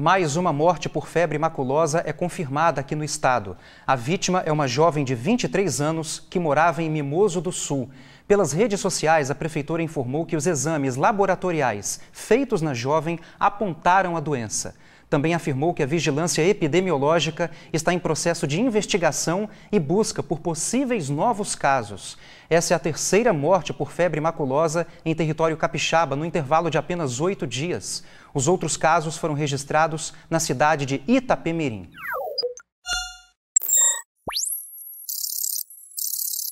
Mais uma morte por febre maculosa é confirmada aqui no estado. A vítima é uma jovem de 23 anos que morava em Mimoso do Sul. Pelas redes sociais, a prefeitura informou que os exames laboratoriais feitos na jovem apontaram a doença. Também afirmou que a vigilância epidemiológica está em processo de investigação e busca por possíveis novos casos. Essa é a terceira morte por febre maculosa em território capixaba no intervalo de apenas oito dias. Os outros casos foram registrados na cidade de Itapemirim.